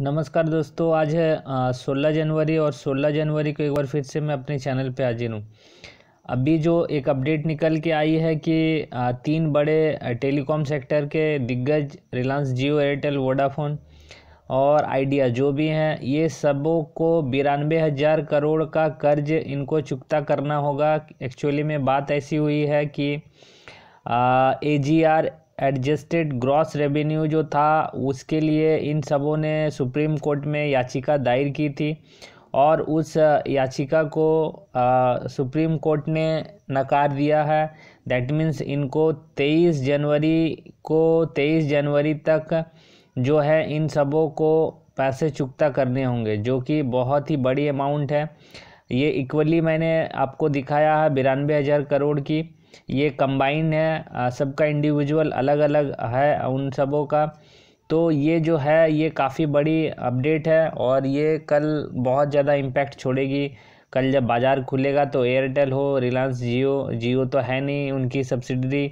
नमस्कार दोस्तों आज है सोलह जनवरी और सोलह जनवरी को एक बार फिर से मैं अपने चैनल पे हाजिर हूँ अभी जो एक अपडेट निकल के आई है कि तीन बड़े टेलीकॉम सेक्टर के दिग्गज रिलायंस जियो एयरटेल वोडाफोन और आइडिया जो भी हैं ये सबों को बिरानवे हज़ार करोड़ का कर्ज इनको चुकता करना होगा एक्चुअली में बात ऐसी हुई है कि A G R adjusted gross revenue जो था उसके लिए इन सबों ने सुप्रीम कोर्ट में याचिका दायर की थी और उस याचिका को आ, सुप्रीम कोर्ट ने नकार दिया है दैट मीन्स इनको 23 जनवरी को 23 जनवरी तक जो है इन सबों को पैसे चुकता करने होंगे जो कि बहुत ही बड़ी अमाउंट है ये इक्वली मैंने आपको दिखाया है बिरानवे हज़ार करोड़ की ये कंबाइन है सबका इंडिविजुअल अलग अलग है उन सबों का तो ये जो है ये काफ़ी बड़ी अपडेट है और ये कल बहुत ज़्यादा इम्पैक्ट छोड़ेगी कल जब बाज़ार खुलेगा तो एयरटेल हो रिलायंस जियो जियो तो है नहीं उनकी सब्सिडरी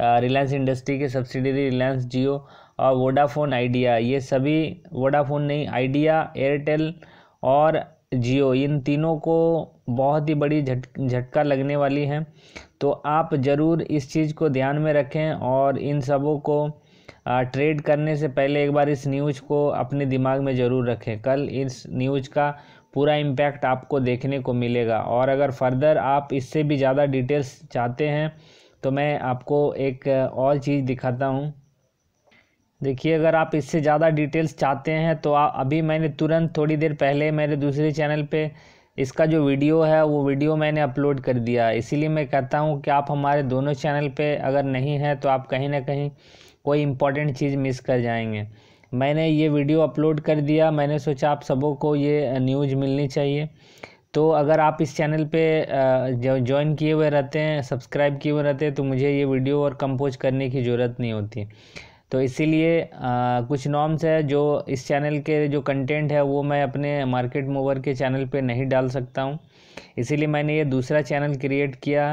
रिलायंस इंडस्ट्री की सब्सिडरी रिलायंस जियो और वोडाफोन आइडिया ये सभी वोडाफोन नहीं आइडिया एयरटेल और जियो इन तीनों को बहुत ही बड़ी झट झटका लगने वाली है तो आप ज़रूर इस चीज़ को ध्यान में रखें और इन सबों को ट्रेड करने से पहले एक बार इस न्यूज़ को अपने दिमाग में ज़रूर रखें कल इस न्यूज़ का पूरा इम्पैक्ट आपको देखने को मिलेगा और अगर फर्दर आप इससे भी ज़्यादा डिटेल्स चाहते हैं तो मैं आपको एक और चीज़ दिखाता हूँ देखिए अगर आप इससे ज़्यादा डिटेल्स चाहते हैं तो आ, अभी मैंने तुरंत थोड़ी देर पहले मेरे दूसरे चैनल पे इसका जो वीडियो है वो वीडियो मैंने अपलोड कर दिया इसीलिए मैं कहता हूँ कि आप हमारे दोनों चैनल पे अगर नहीं हैं तो आप कहीं ना कहीं कोई इंपॉर्टेंट चीज़ मिस कर जाएंगे मैंने ये वीडियो अपलोड कर दिया मैंने सोचा आप सबों को ये न्यूज़ मिलनी चाहिए तो अगर आप इस चैनल पे ज्वाइन किए हुए रहते हैं सब्सक्राइब किए हुए रहते हैं तो मुझे ये वीडियो और कंपोज करने की ज़रूरत नहीं होती तो इसीलिए कुछ नॉर्म्स है जो इस चैनल के जो कंटेंट है वो मैं अपने मार्केट मूवर के चैनल पे नहीं डाल सकता हूँ इसीलिए मैंने ये दूसरा चैनल क्रिएट किया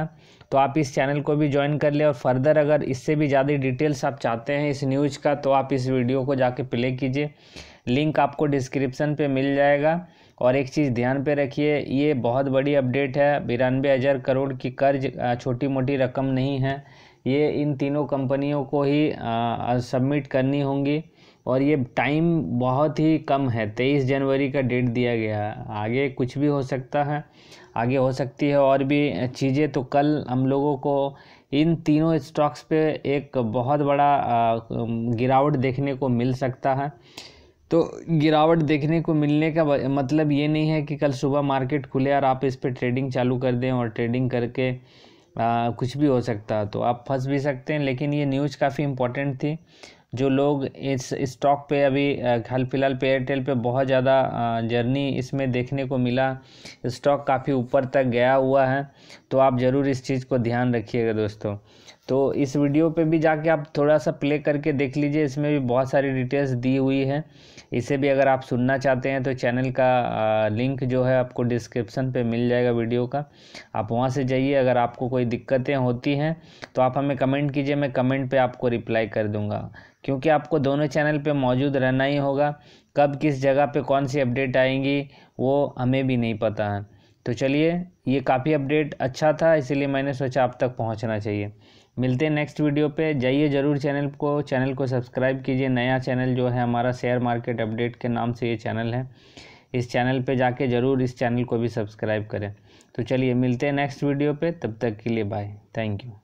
तो आप इस चैनल को भी ज्वाइन कर ले और फर्दर अगर इससे भी ज़्यादा डिटेल्स आप चाहते हैं इस न्यूज़ का तो आप इस वीडियो को जाके प्ले कीजिए लिंक आपको डिस्क्रिप्सन पर मिल जाएगा और एक चीज़ ध्यान पे रखिए ये बहुत बड़ी अपडेट है बिरानवे हज़ार करोड़ की कर्ज छोटी मोटी रकम नहीं है ये इन तीनों कंपनियों को ही सबमिट करनी होंगी और ये टाइम बहुत ही कम है तेईस जनवरी का डेट दिया गया है आगे कुछ भी हो सकता है आगे हो सकती है और भी चीज़ें तो कल हम लोगों को इन तीनों स्टॉक्स पे एक बहुत बड़ा गिरावट देखने को मिल सकता है तो गिरावट देखने को मिलने का मतलब ये नहीं है कि कल सुबह मार्केट खुले और आप इस पर ट्रेडिंग चालू कर दें और ट्रेडिंग करके आ, कुछ भी हो सकता तो आप फंस भी सकते हैं लेकिन ये न्यूज़ काफ़ी इम्पोर्टेंट थी जो लोग इस स्टॉक पे अभी हाल फिलहाल पे एयरटेल पर बहुत ज़्यादा जर्नी इसमें देखने को मिला स्टॉक काफ़ी ऊपर तक गया हुआ है तो आप ज़रूर इस चीज़ को ध्यान रखिएगा दोस्तों तो इस वीडियो पे भी जाके आप थोड़ा सा प्ले करके देख लीजिए इसमें भी बहुत सारी डिटेल्स दी हुई है इसे भी अगर आप सुनना चाहते हैं तो चैनल का लिंक जो है आपको डिस्क्रिप्शन पे मिल जाएगा वीडियो का आप वहाँ से जाइए अगर आपको कोई दिक्कतें होती हैं तो आप हमें कमेंट कीजिए मैं कमेंट पर आपको रिप्लाई कर दूँगा क्योंकि आपको दोनों चैनल पर मौजूद रहना ही होगा कब किस जगह पर कौन सी अपडेट आएंगी वो हमें भी नहीं पता है तो चलिए ये काफ़ी अपडेट अच्छा था इसीलिए मैंने सोचा आप तक पहुंचना चाहिए मिलते हैं नेक्स्ट वीडियो पे जाइए ज़रूर चैनल को चैनल को सब्सक्राइब कीजिए नया चैनल जो है हमारा शेयर मार्केट अपडेट के नाम से ये चैनल है इस चैनल पे जाके ज़रूर इस चैनल को भी सब्सक्राइब करें तो चलिए मिलते हैं नेक्स्ट वीडियो पे तब तक के लिए बाय थैंक यू